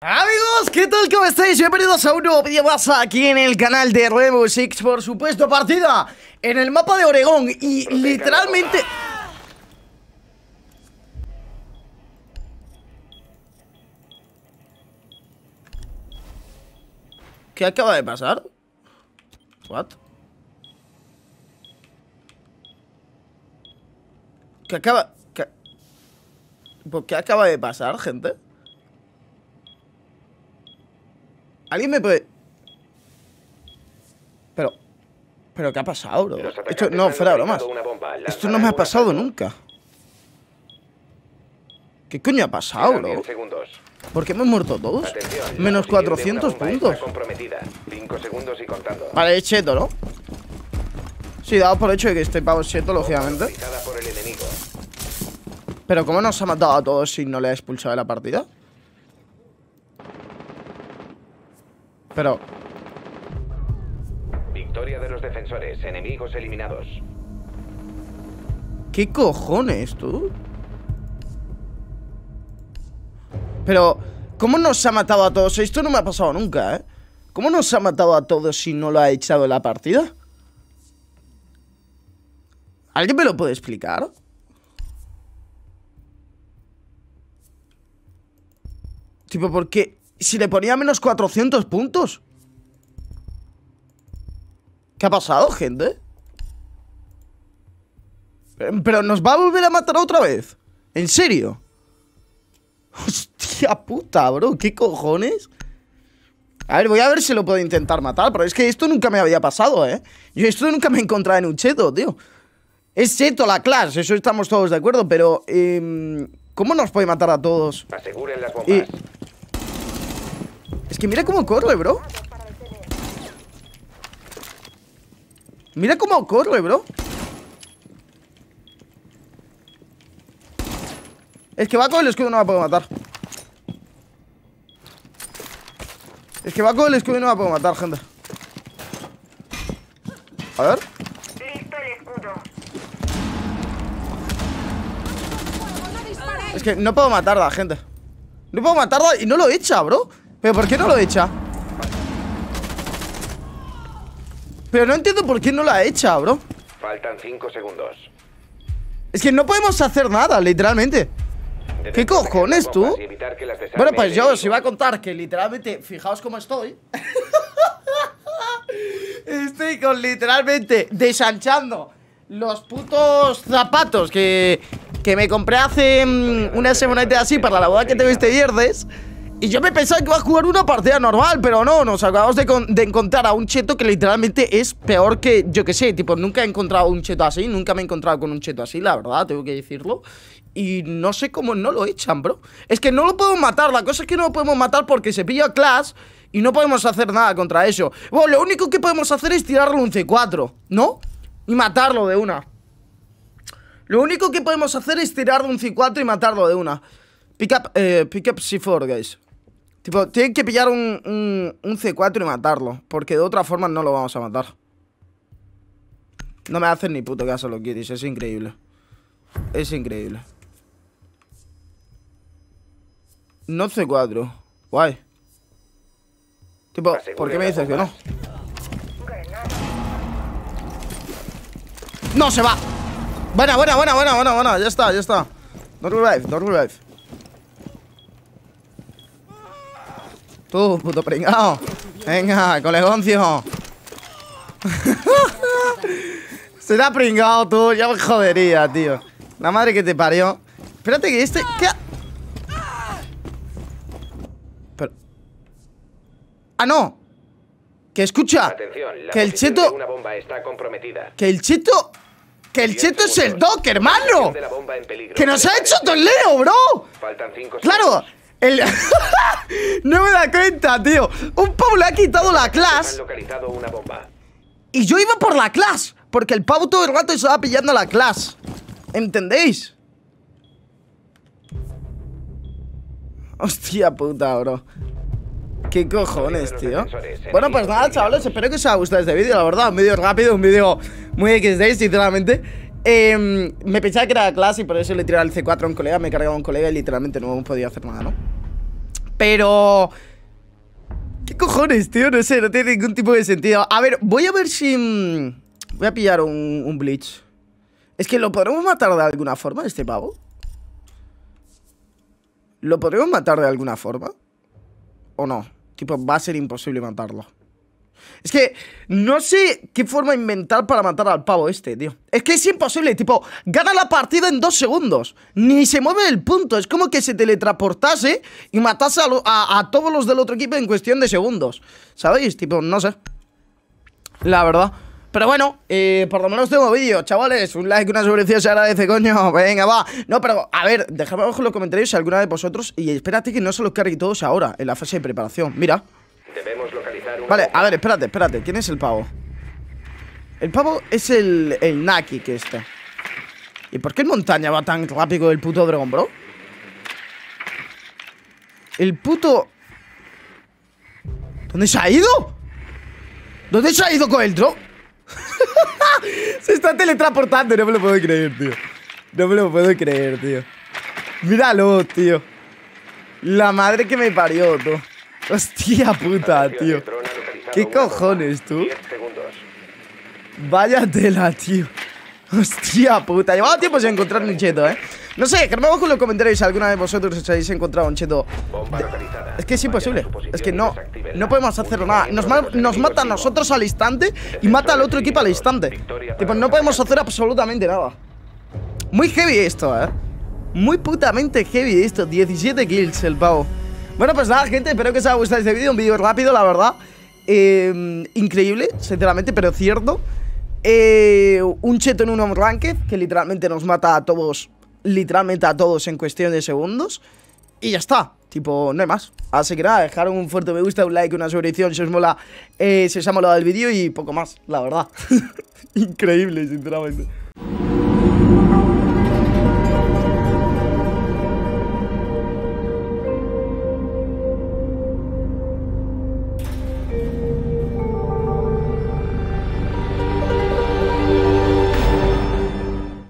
Amigos, ¿qué tal? ¿Cómo estáis? Bienvenidos a un nuevo vídeo más aquí en el canal de Rainbow Six Por supuesto, partida en el mapa de Oregón Y literalmente... ¿Qué acaba de pasar? ¿What? ¿Qué acaba...? ¿Qué, pues, ¿Qué acaba de pasar, gente? ¿Alguien me puede...? Pero... ¿Pero qué ha pasado, bro? Esto, no, fuera bromas. Esto no me ha pasado nunca. ¿Qué coño ha pasado, bro? ¿Por qué hemos muerto todos? Menos 400 puntos. Vale, es cheto, ¿no? Sí, dado por hecho de que estoy pavo es cheto, lógicamente. Pero ¿cómo nos ha matado a todos si no le ha expulsado de la partida? Pero... Victoria de los defensores, enemigos eliminados. ¿Qué cojones, tú? Pero, ¿cómo nos ha matado a todos? Esto no me ha pasado nunca, ¿eh? ¿Cómo nos ha matado a todos si no lo ha echado la partida? ¿Alguien me lo puede explicar? Tipo, ¿por qué? Si le ponía menos 400 puntos. ¿Qué ha pasado, gente? Em, pero nos va a volver a matar otra vez. ¿En serio? Hostia puta, bro. ¿Qué cojones? A ver, voy a ver si lo puedo intentar matar. Pero es que esto nunca me había pasado, ¿eh? Yo esto nunca me he encontrado en un cheto, tío. Es cheto la clase, eso estamos todos de acuerdo. Pero, em, ¿cómo nos puede matar a todos? Es que mira cómo corre, eh, bro Mira cómo corre, eh, bro Es que va con el escudo y no la puedo matar Es que va con el escudo y no la puedo matar, gente A ver Es que no puedo matarla, gente No puedo matarla y no lo echa, bro ¿Pero por qué no lo echa? Pero no entiendo por qué no la echa, bro Faltan 5 segundos Es que no podemos hacer nada, literalmente ¿Qué cojones, tú? Bueno, pues yo os iba a contar que literalmente Fijaos cómo estoy Estoy con literalmente desanchando los putos zapatos que, me compré hace mm, una una te así para la boda que te viste viernes y yo me pensaba que iba a jugar una partida normal Pero no, nos acabamos de, encontrar a un cheto Que literalmente es peor que, yo que sé Tipo, nunca he encontrado un cheto así Nunca me he encontrado con un cheto así, la verdad, tengo que decirlo Y no sé cómo no lo echan, bro Es que no lo podemos matar La cosa es que no lo podemos matar porque se pilla Clash Y no podemos hacer nada contra eso Bueno, lo único que podemos hacer es tirarle un C4 ¿No? Y matarlo de una Lo único que podemos hacer es tirarle un C4 y matarlo de una Pick up, eh, pick up C4, guys Tipo, tienen que pillar un, un, C4 y matarlo. Porque de otra forma no lo vamos a matar. No me hacen ni puto caso los kitties. Es increíble. Es increíble. No C4. Guay. Tipo, ¿por qué me dices que no? ¡No se va! Buena, buena, buena, buena, buena, buena. Ya está, ya está. No revive, no revive. Tú, puto pringao. Venga, colegoncio. Será pringao tú, ya me jodería, tío. La madre que te parió. Espérate que este... ¿Qué? ¡Ah, no! Que escucha. que el cheto... Una bomba está comprometida. Que el cheto... Que el cheto es el doc, hermano. Que nos ha hecho Leo, bro. Faltan cinco claro, no me da cuenta, tío. Un pavo le ha quitado la clase. Y yo iba por la clase. Porque el pavo todo el rato estaba pillando la clase. ¿Entendéis? Hostia puta, bro. ¿Qué cojones, tío? Bueno, pues nada, chavales, espero que os haya gustado este vídeo, la verdad. Un vídeo rápido, un vídeo muy XD, sinceramente. Em, me pensaba que era clase y por eso le tirado el C4 a un colega, me cargado a un colega y literalmente no hemos podido hacer nada, ¿no? Pero... ¿Qué cojones, tío? No sé, no tiene ningún tipo de sentido. A ver, voy a ver si... Mm, voy a pillar un, un Bleach. Es que lo podremos matar de alguna forma, este pavo. ¿Lo podremos matar de alguna forma? ¿O no? Tipo, va a ser imposible matarlo. Es que no sé qué forma inventar para matar al pavo este, tío. Es que es imposible, tipo, gana la partida en dos segundos. Ni se mueve el punto. Es como que se teletransportase y matase a, todos los del otro equipo en cuestión de segundos. ¿Sabéis? Tipo, no sé. La verdad. Pero bueno, eh, por lo menos tengo vídeo, chavales. Un like, una subvención, se agradece, coño. Venga, va. No, pero a ver, dejadme abajo en los comentarios si alguna de vosotros. Y espérate que no se los cargue todos ahora, en la fase de preparación. Mira. Vale, a ver, espérate, espérate ¿Quién es el pavo? El pavo es el, el Naki que está ¿Y por qué en montaña va tan rápido el puto dragon bro? El puto... ¿Dónde se ha ido? ¿Dónde se ha ido con el dron? se está teletransportando, no me lo puedo creer, tío No me lo puedo creer, tío Míralo, tío La madre que me parió, tío Hostia puta, tío ¿Qué cojones, tú? Vaya tela, tío. Hostia puta, llevaba tiempo sin encontrar un cheto, eh No sé, que me abajo en los comentarios si alguna de vosotros os habéis encontrado un cheto Es que es imposible, es que no No podemos hacer nada, nos, nos mata a nosotros al instante Y mata al otro equipo al instante Tipo, no podemos hacer absolutamente nada Muy heavy esto, eh Muy putamente heavy esto 17 kills el pavo Bueno, pues nada, gente, espero que os haya gustado este vídeo Un vídeo rápido, la verdad Em, increíble, sinceramente, pero cierto. Eh, un cheto en un ranked que literalmente nos mata a todos, literalmente a todos en cuestión de segundos. Y ya está, tipo, no hay más. Así que nada, dejar un fuerte me gusta, un like, una suscripción si os mola, eh, si os ha molado el vídeo y poco más, la verdad. increíble, sinceramente.